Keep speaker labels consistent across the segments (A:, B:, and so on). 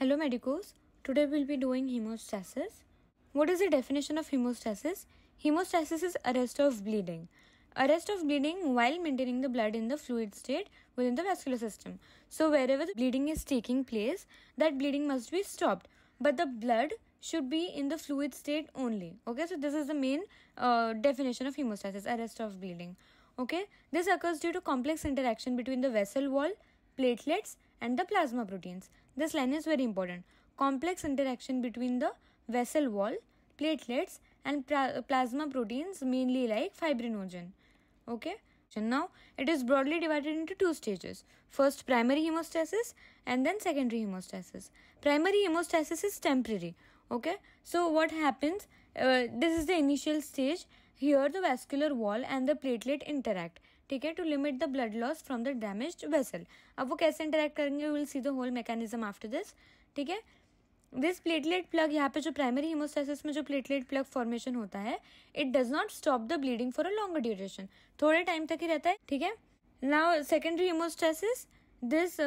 A: Hello Medicos, today we'll be doing hemostasis. What is the definition of hemostasis? Hemostasis is arrest of bleeding. Arrest of bleeding while maintaining the blood in the fluid state within the vascular system. So wherever the bleeding is taking place, that bleeding must be stopped. But the blood should be in the fluid state only. Okay, so this is the main uh, definition of hemostasis, arrest of bleeding. Okay, this occurs due to complex interaction between the vessel wall, platelets and the plasma proteins. This line is very important. Complex interaction between the vessel wall, platelets and uh, plasma proteins mainly like fibrinogen. Okay. Now it is broadly divided into two stages. First primary hemostasis and then secondary hemostasis. Primary hemostasis is temporary. Okay. So what happens? Uh, this is the initial stage. Here the vascular wall and the platelet interact ठीक है to limit the blood loss from the damage vessel अब वो कैसे interact करेंगे will see the whole mechanism after this ठीक है this platelet plug यहाँ पे जो प्राइमरी हिमोस्टेसिस में जो प्लेटलेट प्लग फॉर्मेशन होता है it does not stop the bleeding for a longer duration थोड़े टाइम तक ही रहता है ठीक है now secondary haemostasis this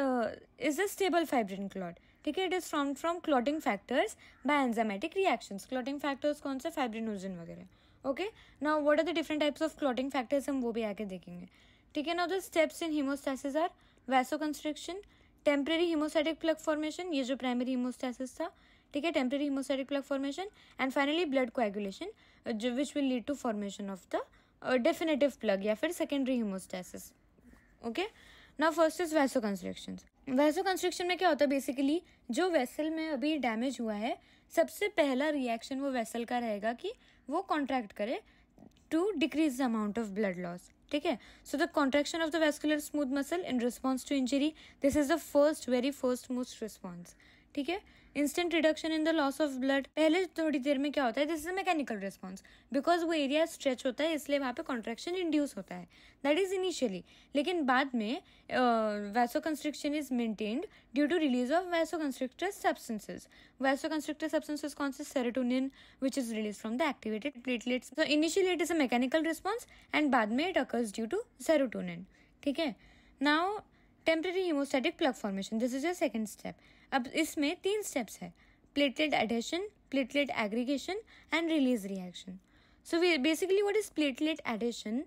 A: is a stable fibrin clot ठीक है it is from from clotting factors by enzymatic reactions clotting factors कौन से फाइब्रिनोजन वगैरह ओके ना what are the different types of clotting factors हम वो भी आके देखेंगे ठीक है ना the steps in हीमोस्टैसिस are vasoconstriction temporary haemostatic plug formation ये जो प्राइमरी हीमोस्टैसिस था ठीक है temporary haemostatic plug formation and finally blood coagulation which will lead to formation of the definitive plug या फिर सेकेंडरी हीमोस्टैसिस ओके ना first is vasoconstriction vasoconstriction में क्या होता है बेसिकली जो वेसल में अभी डैमेज हुआ है सबसे पहला रिएक्शन वो वेसल का रहेगा कि वो कॉन्ट्रैक्ट करे to decrease the amount of blood loss ठीक है so the contraction of the vascular smooth muscle in response to injury this is the first very first most response ठीक है instant reduction in the loss of blood पहले थोड़ी देर में क्या होता है this is mechanical response because वो एरिया स्ट्रेच होता है इसलिए वहाँ पे कॉन्ट्रेक्शन इंड्यूस होता है दैट इज इनिशियली लेकिन बाद में vasoconstriction is maintained due to release of vasoconstrictor substances vasoconstrictor substances कौन से serotonin which is release from the activated platelets तो initially it is a mechanical response and बाद में it occurs due to serotonin ठीक है now temporary haemostatic plug formation this is your second step अब इसमें तीन स्टेप्स है platelet adhesion platelet aggregation and release reaction so basically what is platelet adhesion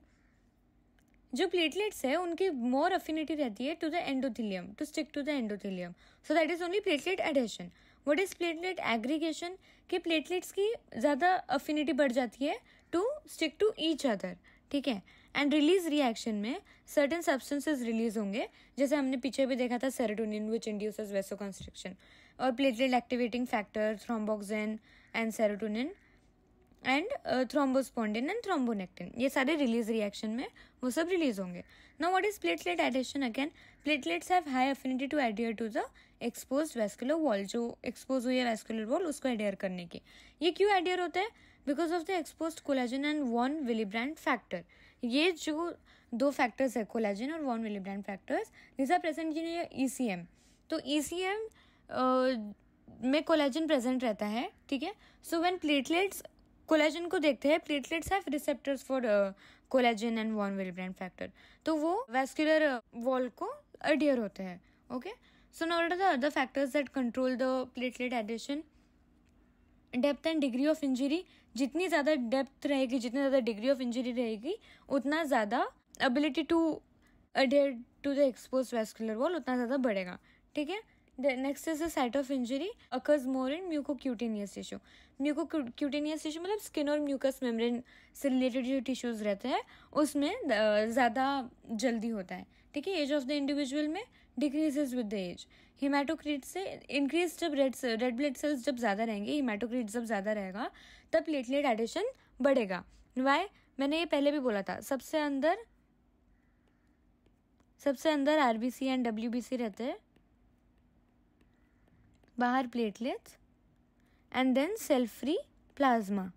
A: जो platelets है उनकी मोर अफिनिटी रहती है to the endothelium to stick to the endothelium so that is only platelet adhesion what is platelet aggregation के platelets की ज़्यादा affinity बढ़ जाती है to stick to each other ठीक है एंड रिलीज रिएक्शन में सर्टेन सब्सटेंसेस रिलीज होंगे जैसे हमने पीछे भी देखा था serotonin which induce vasoconstriction और platelet activating factor thromboxane and serotonin and thrombospondin and thrombonectin ये सारे रिलीज रिएक्शन में वो सब रिलीज होंगे now what is platelet adhesion again platelets have high affinity to adhere to the expose vascular wall जो expose हुई है vascular wall उसको एडियर करने की ये क्यों एडियर होता है because of the expose collagen and von Willebrand factor ये जो दो फैक्टर्स है कोलाजिन और von Willebrand factors this are present in E C M तो ई सी एम में कोलाजिन प्रेजेंट रहता है ठीक है सो वेन प्लेटलेट्स कोलेजन को देखते हैं platelets have receptors for collagen and von Willebrand factor तो वो वेस्कुलर वॉल को अडियर होते हैं okay so not the other factors that control the platelet adhesion depth and degree of injury जितनी ज़्यादा डेप्थ रहेगी जितनी ज़्यादा डिग्री ऑफ इंजरी रहेगी उतना ज़्यादा ability to adhere to the expose vascular wall उतना ज़्यादा बढ़ेगा ठीक है next is the site of injury occurs more in mucocutaneous tissue mucocutaneous tissue मतलब स्किन और म्यूकस मेम्ब्रेन से रिलेटेड जो टिश्यूज रहते हैं उसमें ज़्यादा जल्दी होता है ठीक है एज ऑफ द इंडिविजुअल में decreases with the age haematocrit से इंक्रीज जब रेड रेड ब्लड सेल्स जब ज़्यादा रहेंगे हिमाटोक्रीट जब ज़्यादा रहेगा तब प्लेटलेट एडिशन बढ़ेगा वाय मैंने ये पहले भी बोला था सबसे अंदर सबसे अंदर R B C and W B C रहते हैं बाहर platelets and then self free plasma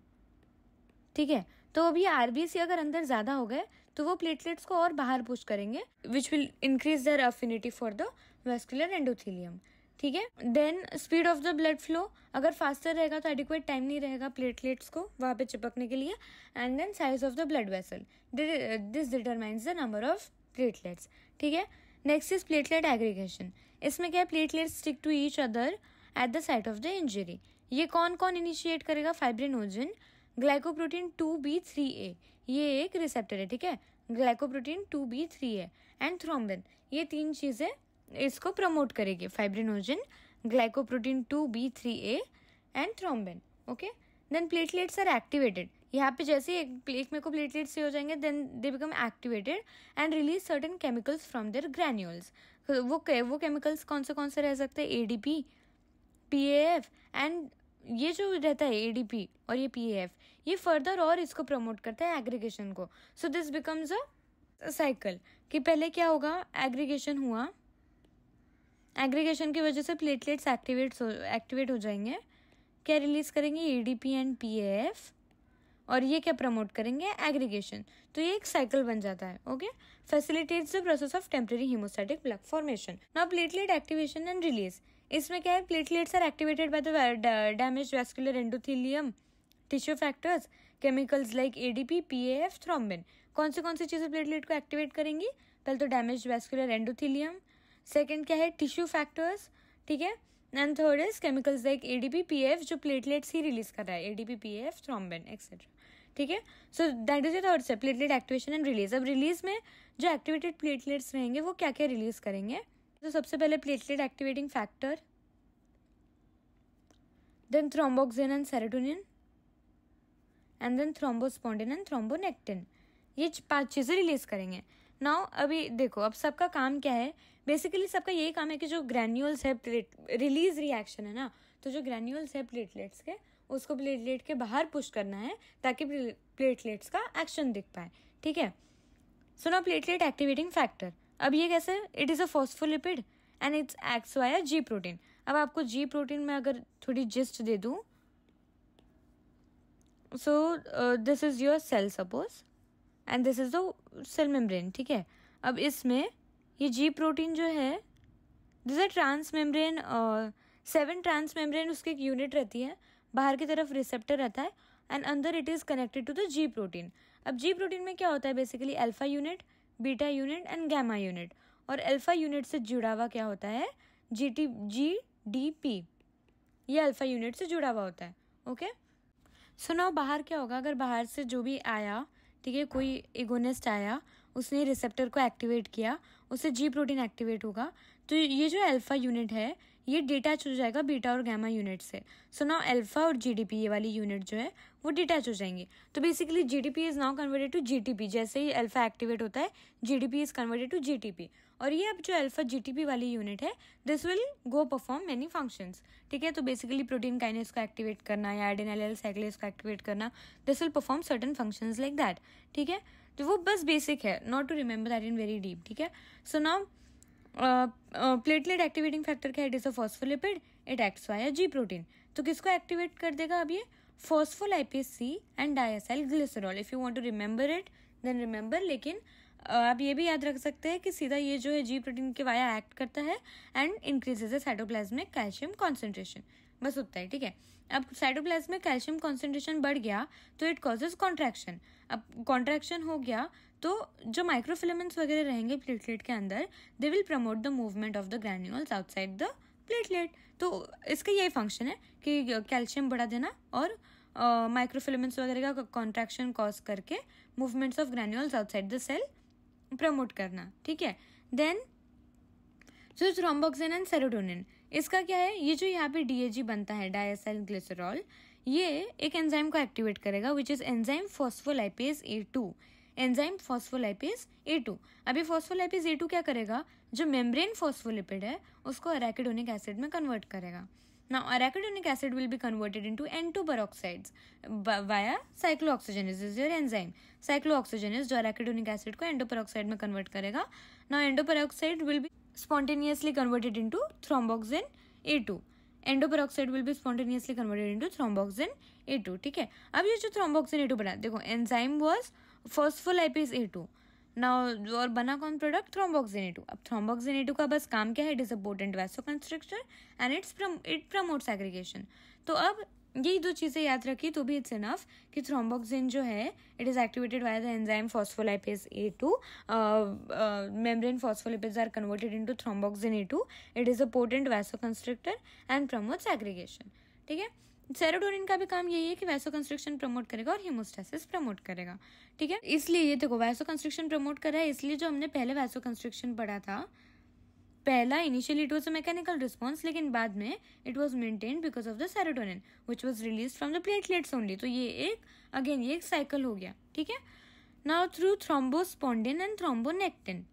A: ठीक है तो अभी आर बी सी अगर अंदर ज़्यादा हो गए तो वो प्लेटलेट्स को और बाहर पुश करेंगे which will increase their affinity for the vascular endothelium ठीक है then speed of the blood flow अगर फास्टर रहेगा तो एडिक्वेट टाइम नहीं रहेगा प्लेटलेट्स को वहाँ पे चिपकने के लिए and then size of the blood vessel this determines the number of platelets ठीक है नेक्स्ट इज प्लेटलेट एग्रीगेशन इसमें क्या है platelet stick to each other at the site of the injury ये कौन कौन इनिशिएट करेगा fibrinogen glycoprotein two B three A ये एक रिसेप्टर है ठीक है glycoprotein two B three A and thrombin ये तीन चीज़ें इसको प्रमोट करेगी fibrinogen glycoprotein two B three A and thrombin okay then platelets are activated यहाँ पे जैसे एक एक मेरे को प्लेटलेट्स से हो जाएंगे then they become activated and release certain chemicals from their granules वो वो केमिकल्स कौन से कौन से रह सकते हैं A D P P F and ये जो रहता है ए डी पी और ये पी एफ ये फर्दर और इसको प्रमोट करता है एग्रीगेशन को so this becomes a cycle कि पहले क्या होगा एग्रीगेशन हुआ एग्रीगेशन की वजह से प्लेटलेट्स एक्टिवेट हो एक्टिवेट हो जाएंगे क्या रिलीज़ करेंगे A D P and P F और ये क्या प्रमोट करेंगे एग्रीगेशन तो ये एक साइकिल बन जाता है okay facilitates the process of temporary hemostatic plug formation now platelet activation and release इसमें क्या है platelets are activated by the damage vascular endothelium tissue factors chemicals like A D P P F thrombin कौन सी कौन सी चीज़ें platelet को activate करेंगी पहले तो डैमेज वेस्कुलर एंडोथीलियम सेकेंड क्या है टिश्यू फैक्टर्स ठीक है and third is chemicals like A D P P F जो प्लेटलेट्स ही रिलीज कर रहा है A D P P F thrombin etcetera ठीक है so that is a third step platelet activation and release अब रिलीज में जो एक्टिवेटेड प्लेटलेट्स रहेंगे वो क्या क्या रिलीज करेंगे तो सबसे पहले platelet activating factor then thromboxane and serotonin and then thrombospondin and thrombonectin ये पांच चीज़ें रिलीज करेंगे नाउ अभी देखो अब सबका काम क्या है बेसिकली सबका यही काम है कि जो ग्रैन्यूल्स है प्लेट रिलीज रिएक्शन है ना तो जो ग्रैन्यूल्स है प्लेटलेट्स के उसको प्लेटलेट के बाहर पुश करना है ताकि प्लेटलेट्स का एक्शन दिख पाए ठीक है सो प्लेटलेट एक्टिवेटिंग फैक्टर अब ये कैसे it is a phospholipid and its acts via G protein अब आपको जी प्रोटीन में अगर थोड़ी जिस्ट दे दूँ so this is your cell suppose and this is the cell membrane ठीक है अब इसमें ये जी प्रोटीन जो है this trans membrane seven trans membrane उसकी एक यूनिट रहती है बाहर की तरफ रिसेप्टर रहता है एंड अंदर it is connected to the G protein अब जी प्रोटीन में क्या होता है basically alpha unit beta unit and gamma unit और अल्फ़ा यूनिट से जुड़ा हुआ क्या होता है G T G D P ये अल्फ़ा यूनिट से जुड़ा हुआ होता है ओके सो बाहर क्या होगा अगर बाहर से जो भी आया ठीक है कोई इगोनिस्ट आया उसने रिसेप्टर को एक्टिवेट किया उससे जी प्रोटीन एक्टिवेट होगा तो ये जो अल्फ़ा यूनिट है ये डिटैच हो जाएगा बीटा और गैमा यूनिट से सो नाउ अल्फ़ा और जीडीपी ये वाली यूनिट जो है वो डिटैच हो जाएंगे तो basically GDP is now converted to GTP जैसे ही अल्फ़ा एक्टिवेट होता है GDP is converted to GTP और ये अब जो अल्फ़ा जीटीपी वाली यूनिट है this will go perform many functions ठीक है तो बेसिकली प्रोटीन काइनेस को एक्टिवेट करना या एडेनाइल साइक्लेस को एक्टिवेट करना this will perform certain function like that ठीक है तो वो बस बेसिक है not to remember that in very deep ठीक है so now platelet activating factor क्या it is a phospholipid it acts via G protein तो किसको एक्टिवेट कर देगा अब ये C and diacyl glycerol if you want to remember it then remember लेकिन uh, आप ये भी याद रख सकते हैं कि सीधा ये जो है जी प्रोटीन के वाया एक्ट करता है and increases cytoplasmic calcium concentration बस उतना है ठीक है अब साइटोप्लाज्म में कैल्शियम कॉन्सेंट्रेशन बढ़ गया तो इट कॉजेज कॉन्ट्रैक्शन अब कॉन्ट्रैक्शन हो गया तो जो माइक्रोफिलेमेंट्स वगैरह रहेंगे प्लेटलेट के अंदर they will promote the movement of the granules outside the platelet तो इसका यही फंक्शन है कि कैल्शियम बढ़ा देना और uh, वगैरह का कॉन्ट्रैक्शन कॉज करके movements of granules outside the cell promote करना ठीक है then so thromboxane and serotonin इसका क्या है ये जो यहाँ पे डी बनता है डायसाइल ग्लिसरॉल ये एक एंजाइम को एक्टिवेट करेगा which is enzyme phospholipase A two enzyme phospholipase A two अभी ये ए टू क्या करेगा जो मेम्ब्रेन फॉस्फोलिपिड है उसको अरेकेडोनिक एसिड में कन्वर्ट करेगा now arachidonic acid will be converted into via cyclo via is your your cyclo cyclooxygenase जो अरेकेडोनिक एसिड को एंडोपेरोक्साइड में कन्वर्ट करेगा ना endoperoxide will be spontaneously converted into thromboxane A2 endoperoxide will be spontaneously converted into thromboxane A two ठीक है अब ये जो थ्रोम्बोक्सिन ए टू बना देखो enzyme was phospholipase A two now और बना कौन प्रोडक्ट थ्रोम्बोक्सिन ए टू अब थ्रोम्बोक्सिन ए टू का बस काम क्या है it is a potent vasoconstrictor and it's it promotes aggregation तो अब यही दो चीज़ें याद रखी तो भी इट्स इनफ कि थ्रोम्बोक्सिन जो है it is activated by the enzyme phospholipase A two membrane phospholipase are converted into thromboxane A two it is a potent constrictor and promotes aggregation ठीक है सेरोडोरिन का भी काम यही है कि वैसो कंस्ट्रक्शन प्रमोट करेगा और हिमोस्टेसिस प्रमोट करेगा ठीक है इसलिए ये देखो वैसो कंस्ट्रक्शन प्रमोट कर रहा है इसलिए जो हमने पहले वैसो कंस्ट्रक्शन पढ़ा था पहला initially it was a mechanical response लेकिन बाद में it was maintain because of the serotonin which was release from the platelets only तो ये एक अगेन ये एक साइकिल हो गया ठीक है now through thrombospondin and thrombonectin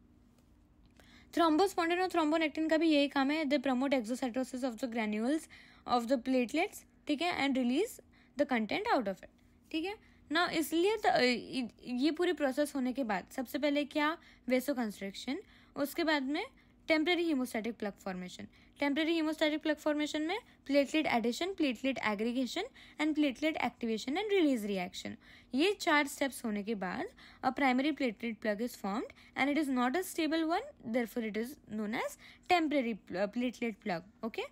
A: thrombospondin और थ्रोम्बोनेक्टिन का भी यही काम है they promote exocytosis of the granules of the platelets ठीक है and release the content out of it ठीक है ना इसलिए ये पूरी प्रोसेस होने के बाद सबसे पहले क्या वेसो कंस्ट्रक्शन उसके बाद में temporary haemostatic plug formation temporary haemostatic plug formation में platelet adhesion platelet aggregation and platelet activation and release reaction ये चार स्टेप्स होने के बाद a primary platelet plug is formed and it is not a stable one for it is known as temporary platelet plug okay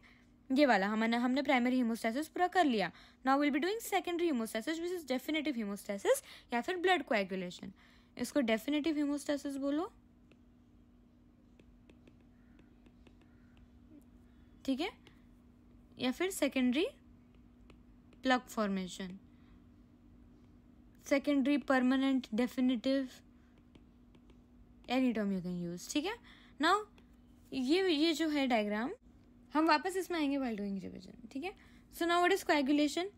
A: ये वाला हमने हमने primary hemostasis पूरा कर लिया now will be doing secondary hemostasis which is definitive हिमोस्टेसिस या फिर blood coagulation इसको डेफिनेटिव हिमोस्टेसिस बोलो ठीक है या फिर secondary plug formation secondary permanent definitive any term you can use ठीक है नाउ ये ये जो है डायग्राम हम वापस इसमें आएंगे वाइल डूइंग रिविजन ठीक है so now what is coagulation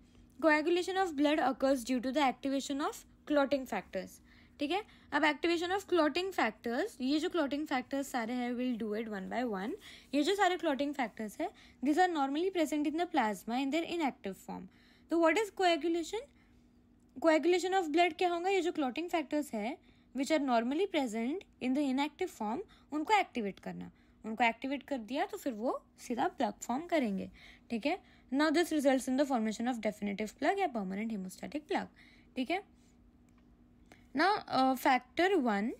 A: coagulation of blood occurs due to the activation of clotting factors ठीक है अब एक्टिवेशन ऑफ क्लॉटिंग फैक्टर्स ये जो क्लॉटिंग फैक्टर्स सारे हैं will do it one by one ये जो सारे क्लॉटिंग फैक्टर्स है this are normally present in the plasma in their inactive form तो what is coagulation coagulation of blood क्या होगा ये जो क्लॉटिंग फैक्टर्स है which are normally present in the inactive form उनको एक्टिवेट करना उनको एक्टिवेट कर दिया तो फिर वो सीधा प्लग फॉर्म करेंगे ठीक है now this result in the formation of definitive plug या परमानेंट हिमोस्टैटिक प्लग ठीक है ना फैक्टर वन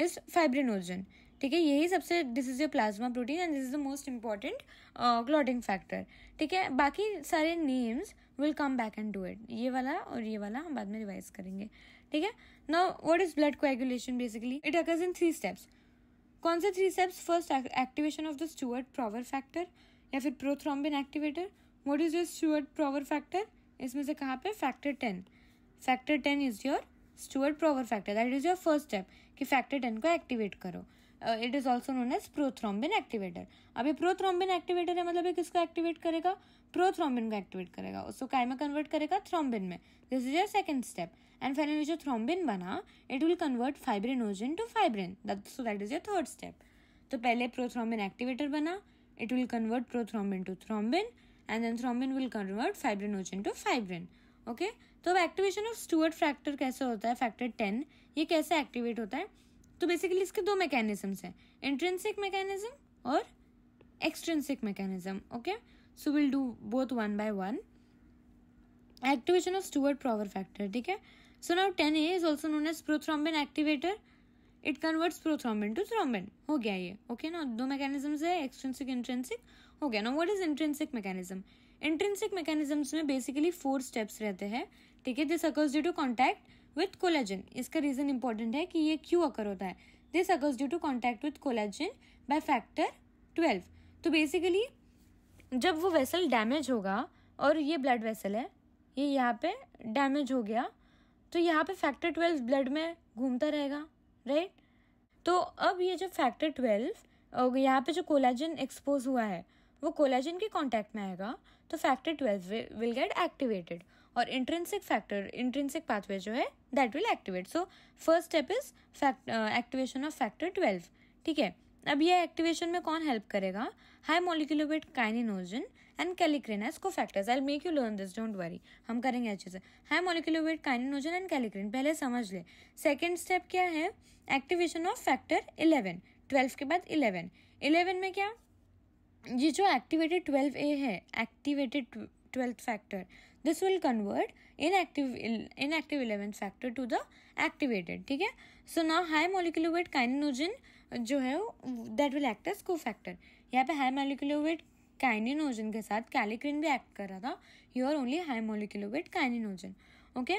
A: इज फाइब्रिनोजन ठीक है यही सबसे this is your plasma protein and this is the most important clotting factor ठीक है बाकी सारे names will come back and do it ये वाला और ये वाला हम बाद में रिवाइज करेंगे ठीक है ना what is blood coagulation basically it occurs in three steps कौन से three steps first activation of the Stuart Prower factor या फिर prothrombin activator what is your Stuart Prower factor इसमें से कहाँ पे factor ten factor ten is your Stuart Prower factor that is your first step कि factor ten को activate करो it is also known as prothrombin activator अब ये prothrombin activator है मतलब ये किसको एक्टिवेट करेगा प्रोथ्रोम्बिन को एक्टिवेट करेगा उसको काय में कन्वर्ट करेगा थ्रोम्बिन में this is your second step and finally जो थ्रोम्बिन बना it will convert fibrinogen to fibrin so that is your third step तो पहले प्रोथ्रोम्बिन एक्टिवेटर बना it will convert prothrombin to thrombin and then thrombin will convert fibrinogen to fibrin okay तो अब activation of Stuart factor कैसे होता है factor ten ये कैसे एक्टिवेट होता है तो बेसिकली इसके दो मैकेनिज्म्स हैं इंट्रेंसिक मैकेनिज्म और extrinsic mechanism okay so will do both one by one activation of Stuart Prower factor ठीक है so now ten A is also known as prothrombin activator it converts prothrombin to thrombin हो गया ये okay ना दो mechanisms है extrinsic intrinsic हो गया ना what is intrinsic mechanism intrinsic mechanisms में बेसिकली फोर स्टेप्स रहते हैं ठीक है this occurs due to contact with collagen इसका रीजन इंपॉर्टेंट है कि ये क्यों अकर होता है this occurs due to contact with collagen by factor twelve तो बेसिकली जब वो वेसल डैमेज होगा और ये ब्लड वेसल है ये यहाँ पे डैमेज हो गया तो यहाँ पे फैक्टर ट्वेल्व ब्लड में घूमता रहेगा राइट तो अब ये जो फैक्टर ट्वेल्व यहाँ पे जो कोलाजन एक्सपोज हुआ है वो कोलाजन के कांटेक्ट में आएगा तो factor twelve will get activated और इंट्रेंसिक फैक्टर इंट्रेंसिक पाथवे जो है that will activate so first step is activation of factor twelve ठीक है अब यह एक्टिवेशन में कौन हेल्प करेगा high molecular weight kininogen and kallikrein as cofactors I make you learn this don't worry हम करेंगे अच्छे से high molecular kininogen and kallikrein पहले समझ ले सेकेंड स्टेप क्या है activation of factor eleven twelve के बाद इलेवन इलेवन में क्या ये जो एक्टिवेटेड ट्वेल्व ए है activated twelfth factor this will convert inactive inactive eleventh factor to the activated ठीक है so now high molecular weight जो है that will act as cofactor यहाँ पे हाई मोलिकुलर वेट काइनिनोजन के साथ कैलिक्रिन भी एक्ट कर रहा था you are only high molecular weight kininogen okay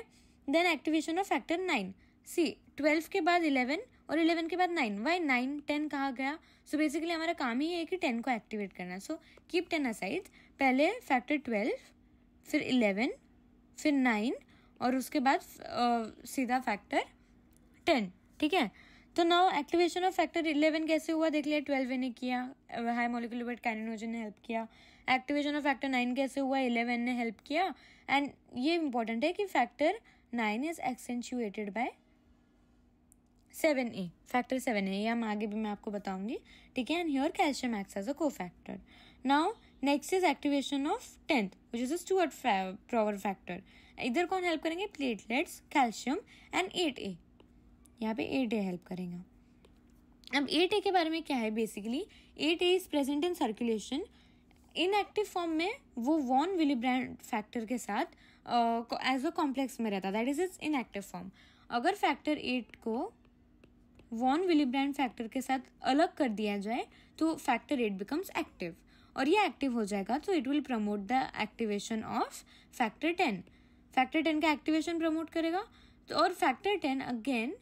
A: then activation of factor nine see twelve के बाद इलेवन और इलेवन के बाद नाइन वाई नाइन टेन कहा गया सो so बेसिकली हमारा काम ही है कि टेन को एक्टिवेट करना सो कीप टेन असाइड पहले फैक्टर ट्वेल्व फिर इलेवन फिर नाइन और उसके बाद सीधा फैक्टर टेन ठीक है तो now activation of factor eleven कैसे हुआ देख लिया ट्वेल्व ने किया हाई मोलिकुलर वेट कैनिनोजन ने हेल्प किया एक्टिवेशन ऑफ फैक्टर नाइन कैसे हुआ इलेवन ने हेल्प किया एंड ये इंपॉर्टेंट है कि factor nine is accentuated by seven A factor seven A ये हम आगे भी मैं आपको बताऊंगी ठीक है and your calcium acts as a cofactor now next is activation of tenth which is टू अट प्रोवर फैक्टर इधर कौन हेल्प करेंगे platelets calcium and eight A यहाँ पे एट ए हेल्प करेगा अब एट ए के बारे में क्या है basically eight A is present in circulation inactive form में वो वॉन विलीब्रांड फैक्टर के साथ एज अ कॉम्प्लेक्स में रहता that is is inactive form अगर फैक्टर एट को वॉन विलीब्रांड फैक्टर के साथ अलग कर दिया जाए तो फैक्टर एट बिकम्स एक्टिव और ये एक्टिव हो जाएगा तो it will promote the activation of factor ten factor ten का एक्टिवेशन प्रमोट करेगा तो और फैक्टर टेन अगेन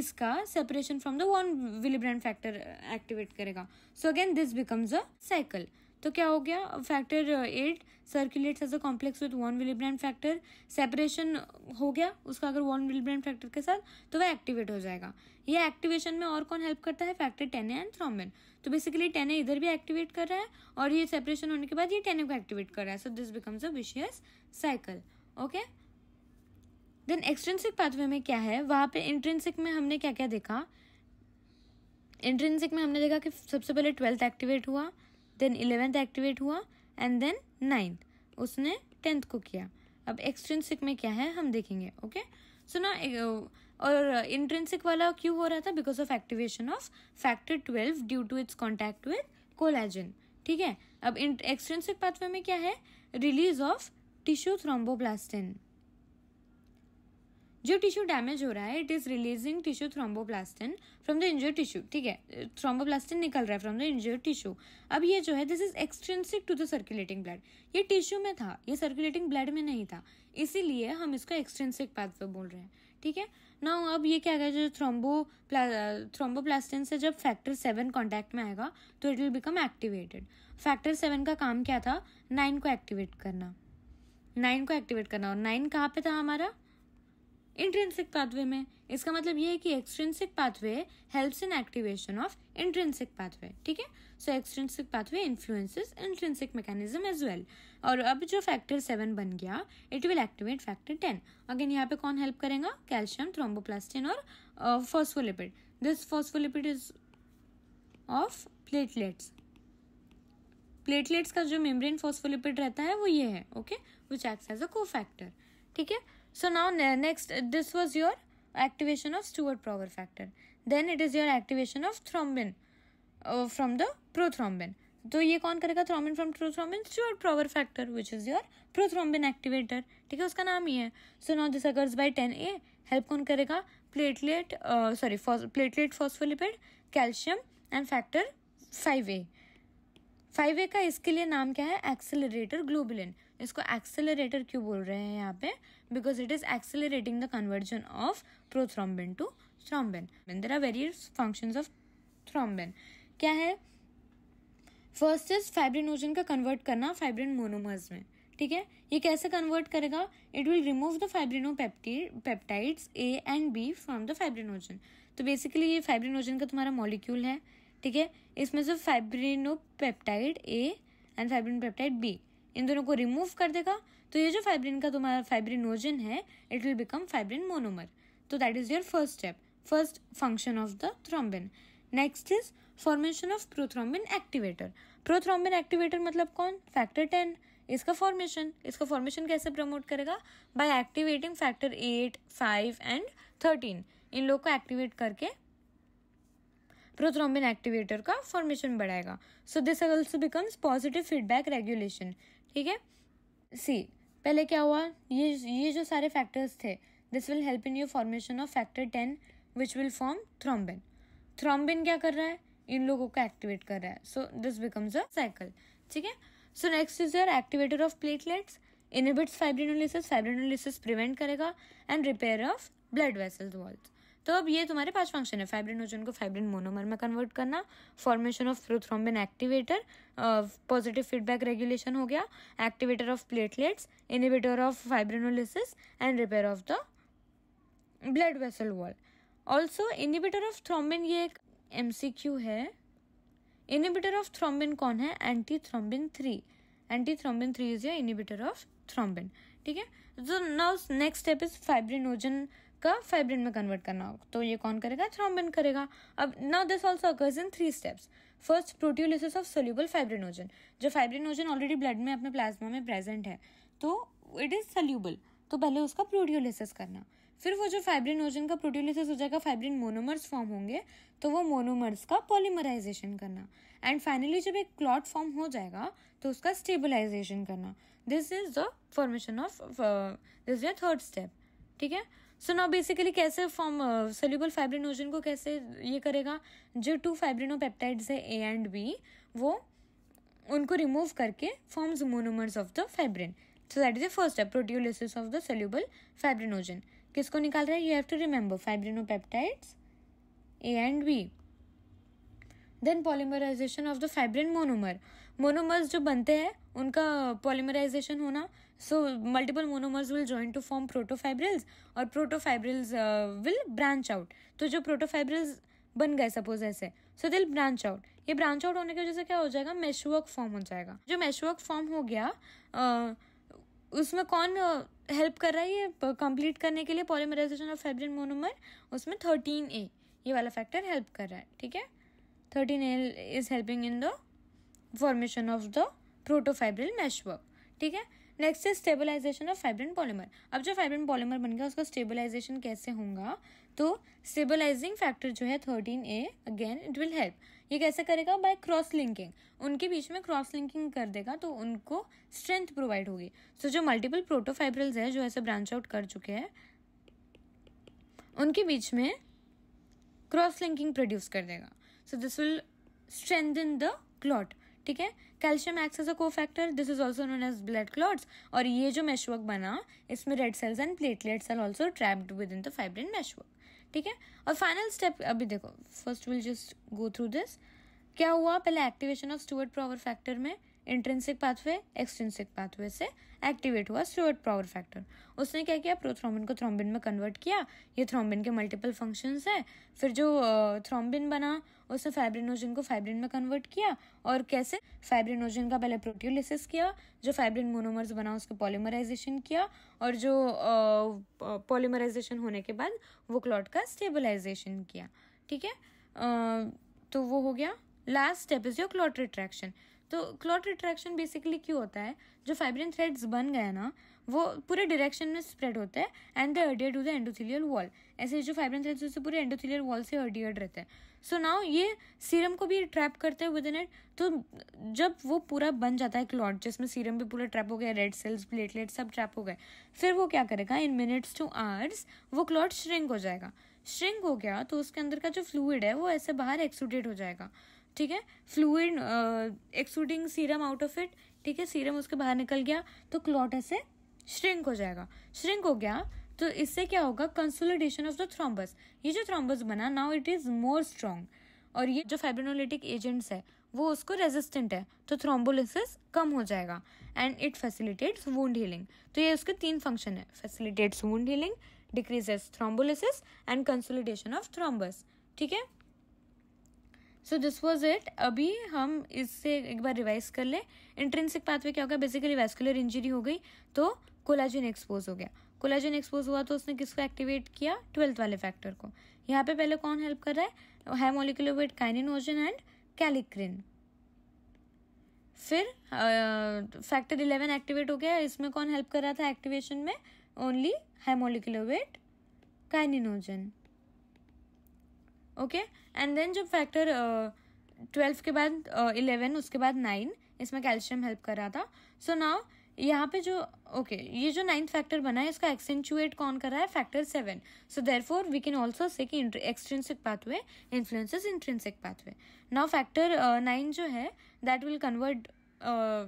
A: इसका separation from the von Willebrand factor activate करेगा so again this becomes a cycle तो क्या हो गया factor eight circulates as a complex with von Willebrand factor separation हो गया उसका अगर वन विलीब्रैंड फैक्टर के साथ तो वह एक्टिवेट हो जाएगा ये एक्टिवेशन में और कौन हेल्प करता है फैक्टर टेन एंड थ्रोम्बिन तो बेसिकली ए इधर भी एक्टिवेट कर रहा है और ये सेपरेशन होने के बाद ये ए को एक्टिवेट कर रहा है so this becomes a vicious cycle okay then extrinsic pathway में क्या है वहाँ पे इंट्रेंसिक में हमने क्या क्या देखा इंट्रेंसिक में हमने देखा कि सबसे पहले ट्वेल्थ एक्टिवेट हुआ देन इलेवेंथ एक्टिवेट हुआ एंड देन नाइन्थ उसने टेंथ को किया अब एक्सट्रेंसिक में क्या है हम देखेंगे ओके सो ना और इंट्रेंसिक वाला क्यों हो रहा था because of activation of factor twelve due to its contact with collagen ठीक है अब एक्सट्रेंसिक पाथवे में क्या है रिलीज ऑफ टिश्यू थ्रोम्बोप्लास्टिन जो टिश्यू डैमेज हो रहा है it is releasing tissue thromboplastin from the injured tissue ठीक है थ्रोम्बोप्लास्टिन निकल रहा है फ्रॉम द इंजर्ड टिश्यू अब ये जो है this is extrinsic to the circulating blood ये टिश्यू में था ये सर्कुलेटिंग ब्लड में नहीं था इसीलिए हम इसको एक्सट्रेंसिक पाथवे बोल रहे हैं ठीक है ना अब ये क्या जो थ्रोम्बो थ्रोम्बोप्लास्टिन से जब फैक्टर सेवन कॉन्टैक्ट में आएगा तो it will become activated factor seven का काम क्या था नाइन को एक्टिवेट करना नाइन को एक्टिवेट करना और नाइन कहाँ पे था हमारा इंट्रेंसिक पाथवे में इसका मतलब ये है कि extrinsic pathway helps in activation of intrinsic pathway ठीक है so extrinsic pathway influences intrinsic mechanism as well और अब जो फैक्टर सेवन बन गया it will activate factor ten again यहाँ पे कौन हेल्प करेगा कैल्शियम थ्रोम्बोप्लास्टिन और phospholipid this phospholipid is of platelets platelets का जो मेम्ब्रेन फॉस्फोलिपिड रहता है वो ये है okay which acts as a cofactor ठीक है So now next uh, this was your activation of Stewart power factor. Then it is your activation of thrombin uh, from the prothrombin. तो ये कौन करेगा thrombin from true thrombin Stuart Prower factor which is your prothrombin activator ठीक है उसका नाम ही है so now this occurs by ten A help कौन करेगा platelet sorry platelet phospholipid calcium and factor five A five A का इसके लिए नाम क्या है एक्सेलरेटर ग्लोबुलिन इसको एक्सेलरेटर क्यों बोल रहे हैं यहाँ पे because it is accelerating the conversion of prothrombin to thrombin. And there are various functions of thrombin. क्या है फर्स्ट इज फाइब्रिनोजन का कन्वर्ट करना फाइब्रिन मोनोमर्स में ठीक है ये कैसे कन्वर्ट करेगा it will remove the fibrino A and B from the fibrinogen तो बेसिकली ये फाइब्रिनोजन का तुम्हारा मॉलिक्यूल है ठीक है इसमें से fibrino A and fibrin B इन दोनों को रिमूव कर देगा तो ये जो फाइब्रिन का तुम्हारा फाइब्रिनोजन है it will become fibrin monomer तो that is your first step first function of the thrombin next is formation of prothrombin activator prothrombin activator मतलब कौन फैक्टर टेन इसका फॉर्मेशन इसका फॉर्मेशन कैसे प्रमोट करेगा by activating factor eight five and thirteen इन लोग को एक्टिवेट करके प्रोथ्रोम्बिन एक्टिवेटर का फॉर्मेशन बढ़ाएगा so this also becomes positive feedback regulation ठीक है सी पहले क्या हुआ ये ये जो सारे फैक्टर्स थे this will help in your formation of factor ten which will form thrombin thrombin क्या कर रहा है इन लोगों को एक्टिवेट कर रहा है so this becomes a cycle ठीक है so next is your activator of platelets inhibits fibrinolysis fibrinolysis prevent करेगा and repair of blood vessels walls तो अब ये तुम्हारे पांच फंक्शन है फाइब्रिनोजन को फाइब्रिन मोनोमर में कन्वर्ट करना formation of prothrombin activator positive feedback regulation हो गया activator of platelets inhibitor of fibrinolysis and repair of the blood vessel wall also inhibitor of thrombin ये एक एम है इनिबिटर ऑफ थ्रोम्बिन कौन है antithrombin three antithrombin three is your inhibitor of thrombin ठीक है तो now next step is fibrinogen का फाइब्रिन में कन्वर्ट करना होगा तो ये कौन करेगा थ्रोम्बिन करेगा अब now this also occurs in three steps first proteolysis of soluble fibrinogen जो फाइब्रिनोजन ऑलरेडी ब्लड में अपने प्लाज्मा में प्रेजेंट है तो इट इज़ सोल्यूबल तो पहले उसका प्रोड्यूलिसिस करना फिर वो जो फाइब्रिनोजन का प्रोड्यूलिसिस हो जाएगा फाइब्रिन मोनोमर्स फॉर्म होंगे तो वो मोनोमर्स का पॉलीमराइजेशन करना एंड फाइनली जब एक क्लॉट फॉर्म हो जाएगा तो उसका स्टेबलाइजेशन करना this is the formation of this is third step ठीक है सो नाउ बेसिकली कैसे फॉर्म सोल्यूबल फाइब्रिनोजन को कैसे ये करेगा जो टू फाइब्रिनोपेप्टाइड्स है ए एंड बी वो उनको रिमूव करके forms monomers of the fibrin so that is the first step proteolysis of the soluble fibrinogen किसको निकाल रहा है you have to remember fibrinopeptides A and B then polymerisation of the fibrin monomer monomers जो बनते हैं उनका polymerisation होना so multiple monomers will join to form protofibrils और प्रोटोफाइब्रिल्स विल ब्रांच आउट तो जो प्रोटोफाइब्रिल्स बन गए सपोज ऐसे सो दिल ब्रांच आउट ये ब्रांच आउट होने की वजह से क्या हो जाएगा मेशवर्क फॉर्म हो जाएगा जो मेशवर्क फॉर्म हो गया uh, उसमें कौन हेल्प uh, कर रहा है ये कंप्लीट करने के लिए पॉलीमराइजेशन ऑफ फाइब्रिन मोनोमर उसमें थर्टीन ए ये वाला फैक्टर हेल्प कर रहा है ठीक है thirteen A is helping in the formation of the protofibril meshwork ठीक है नेक्स्ट है स्टेबलाइजेशन ऑफ फाइब्रिन पॉलीमर अब जो फाइब्रिन पॉलीमर बन गया उसका स्टेबलाइजेशन कैसे होगा तो स्टेबलाइजिंग फैक्टर जो है thirteen A again it will help ये कैसे करेगा बाय क्रॉस लिंकिंग उनके बीच में क्रॉस लिंकिंग कर देगा तो उनको स्ट्रेंथ प्रोवाइड होगी सो so, जो मल्टीपल प्रोटोफाइब्रल्स है जो ऐसे ब्रांच आउट कर चुके हैं उनके बीच में क्रॉस लिंकिंग प्रोड्यूस कर देगा so this will strengthen the clot ठीक है calcium acts as a cofactor this is also known as blood clots और ये जो मेशवर्क बना इसमें red cells and platelets are also trapped within the fibrin meshwork ठीक है और फाइनल स्टेप अभी देखो first will just go through this क्या हुआ पहले activation of Stuart Prower factor में इंट्रेंसिक पाथवे एक्सट्रेंसिक पाथवे से एक्टिवेट हुआ स्टूअर्ट पावर फैक्टर उसने क्या किया प्रोथ्रोम्बिन को थ्रोम्बिन में कन्वर्ट किया ये थ्रोम्बिन के मल्टीपल फंक्शंस है फिर जो थ्रोम्बिन बना उसने फाइब्रिनोजन को फाइब्रिन में कन्वर्ट किया और कैसे फाइब्रिनोजन का पहले प्रोटियोलिसिस किया जो फाइब्रिन मोनोमर्स बना उसका पॉलीमराइजेशन किया और जो पॉलीमराइजेशन होने के बाद वो क्लॉट का स्टेबलाइजेशन किया ठीक है तो वो हो गया last step is your clot retraction तो क्लॉट रिट्रैक्शन बेसिकली क्यों होता है जो फाइब्रिन थ्रेड्स बन गए ना वो पूरे डायरेक्शन में स्प्रेड होते हैं and they adhere to the endothelial wall ऐसे जो फाइब्रिन थ्रेड्स होते पूरे एंडोथिलियल वॉल से अडियर्ड रहते हैं सो नाउ ये सीरम को भी ट्रैप करते हैं विद इन इट तो जब वो पूरा बन जाता है क्लॉट जिसमें सीरम भी पूरा ट्रैप हो गया रेड सेल्स प्लेटलेट सब ट्रैप हो गए फिर वो क्या करेगा इन मिनट्स टू आवर्स वो क्लॉट श्रिंक हो जाएगा श्रिंक हो गया तो उसके अंदर का जो फ्लूड है वो ऐसे बाहर एक्सुडेट हो जाएगा ठीक है fluid exuding serum out of it ठीक है सीरम उसके बाहर निकल गया तो क्लॉट ऐसे श्रिंक हो जाएगा श्रिंक हो गया तो इससे क्या होगा कंसोलिडेशन ऑफ द थ्रोम्बस ये जो थ्रोम्बस बना now it is more strong और ये जो फाइब्रोनोलिटिक एजेंट्स है वो उसको रेजिस्टेंट है तो थ्रोम्बोलिसिस कम हो जाएगा and it facilitates wound healing तो ये उसके तीन फंक्शन है facilitates wound healing decreases thrombolysis and consolidation of thrombus ठीक है सो दिस वॉज इट अभी हम इससे एक बार रिवाइज कर लें इंट्रेंसिक पाथवे क्या होगा बेसिकली वेस्कुलर इंजरी हो गई तो कोलाजिन एक्सपोज हो गया कोलाजिन एक्सपोज हुआ तो उसने किसको एक्टिवेट किया ट्वेल्थ वाले फैक्टर को यहाँ पे पहले कौन हेल्प कर रहा है high molecular weight kininogen and kallikrein फिर फैक्टर इलेवन एक्टिवेट हो गया इसमें कौन हेल्प कर रहा था एक्टिवेशन में only high molecular weight kininogen okay and then जब फैक्टर ट्वेल्व uh, के बाद इलेवन uh, उसके बाद नाइन इसमें कैल्शियम हेल्प कर रहा था सो नाउ यहाँ पे जो ओके okay, ये जो नाइन्थ फैक्टर बना है इसका एक्सेंचुएट कौन कर रहा है factor seven so therefore we can also say कि extrinsic pathway influences intrinsic pathway now factor nine जो है that will convert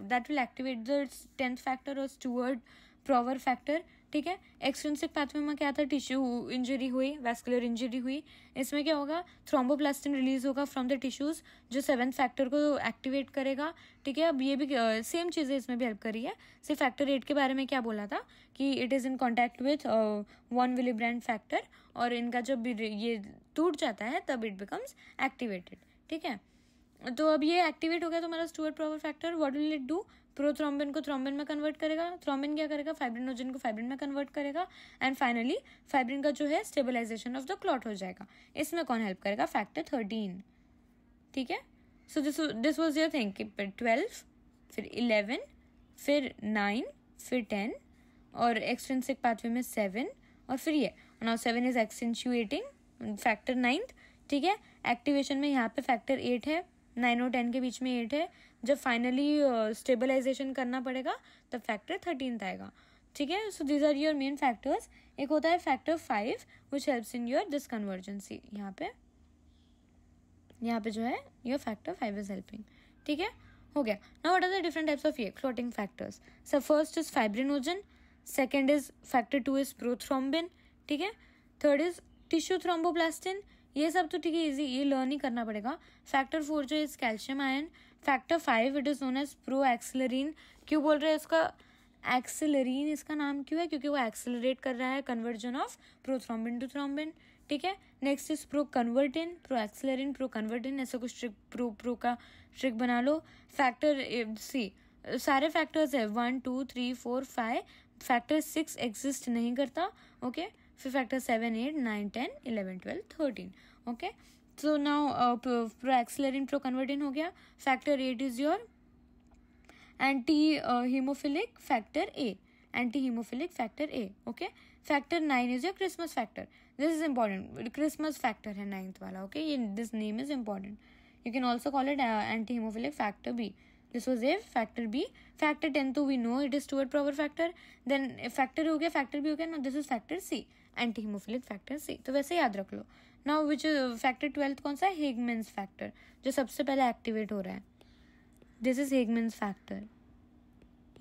A: that will activate the tenth factor और टूअर्ड प्रॉवर फैक्टर ठीक है एक्सटेंसिव पैथवे में क्या था tissue injury हुई वैस्कुलर इंजरी हुई इसमें क्या होगा थ्रोम्बोप्लास्टिन रिलीज होगा फ्रॉम द टिश्यूज जो सेवन फैक्टर को एक्टिवेट करेगा ठीक है अब ये भी सेम चीज़ें इसमें भी हेल्प करी है सिर्फ फैक्टर एट के बारे में क्या बोला था कि it is in contact with von Willebrand factor और इनका जब ये टूट जाता है तब इट बिकम्स एक्टिवेटेड ठीक है तो अब ये एक्टिवेट हो गया तो हमारा Stuart Prower factor what will it do prothrombin को थ्रोम्बिन में कन्वर्ट करेगा थ्रोम्बिन क्या करेगा फाइब्रिनोजन को फाइब्रिन में कन्वर्ट करेगा एंड फाइनली फाइब्रिन का जो है स्टेबलाइजेशन ऑफ द क्लॉट हो जाएगा इसमें कौन हेल्प करेगा फैक्टर थर्टीन ठीक है so this this was your think फिर ट्वेल्व फिर इलेवन फिर नाइन फिर टेन और एक्सटेंसिक पाथवे में सेवन और फिर ये now seven is extenuating factor ninth ठीक है एक्टिवेशन में यहाँ पे फैक्टर एट है नाइन और टेन के बीच में एट है जब फाइनली स्टेबलाइजेशन करना पड़ेगा तब फैक्टर थर्टीन आएगा ठीक है so these are your main factors एक होता है factor five which helps in your this convergency यहाँ पे यहाँ पे जो है your factor five is helping ठीक है हो गया ना what are the different types of ये floating factors sir first is fibrinogen second is factor two is prothrombin ठीक है थर्ड इज टिश्यू थ्रोम्बोप्लास्टिन ये सब तो ठीक है इजी ये लर्न ही करना पड़ेगा फैक्टर फोर जो is calcium ion factor five it is known as proaccelerin क्यों बोल रहे हैं इसका एक्सेलरीन इसका नाम क्यों है क्योंकि वो एक्सेलरेट कर रहा है conversion of prothrombin to thrombin ठीक है next is proconvertin proaccelerin proconvertin ऐसा कुछ ट्रिक प्रो प्रो का ट्रिक बना लो फैक्टर सी सारे फैक्टर्स है one two three four five factor six exist नहीं करता ओके okay? फिर factor seven eight nine ten eleven twelve thirteen okay so now proaccelerin proconvertin हो गया factor eight is your antihaemophilic factor A antihaemophilic factor A okay factor nine is your Christmas factor this is important Christmas factor है ninth वाला okay ये this name is important you can also call it antihaemophilic factor B this was if factor B factor ten तो we know it is to Stuart Prower factor then factor हो गया factor भी हो गया ना this is factor C antihaemophilic factor C तो वैसे याद रख लो ना विच फैक्टर ट्वेल्थ कौन सा है हेगमेंस फैक्टर जो सबसे पहले एक्टिवेट हो रहा है दिस इज हेगमेंस फैक्टर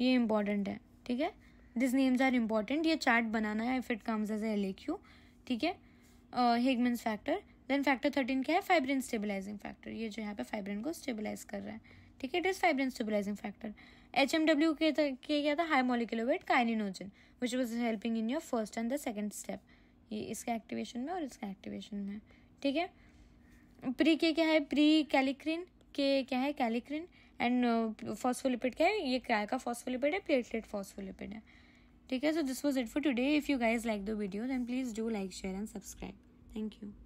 A: ये इंपॉर्टेंट है ठीक है दिस नेम्स आर इम्पॉर्टेंट ये चार्ट बनाना है if it comes as L A Q ठीक है Hageman's factor then factor thirteen क्या है फाइब्रिन स्टेबलाइजिंग फैक्टर ये जो यहाँ पे फाइब्रिन को स्टेबलाइज कर रहा है ठीक है it is fibrin stabilising factor H M W के क्या था high molecular weight kininogen which was helping in your first and the second step ये इसके एक्टिवेशन में और इसके एक्टिवेशन में ठीक है प्री के क्या है प्री कैलिक्रिन के क्या है कैलिक्रिन एंड फॉस्फोलिपिड क्या है ये क्राय का फॉस्फोलिपिड है प्लेटलेट फॉस्फोलिपिड है ठीक है so this was it for today if you guys like the video then please do like share and subscribe thank you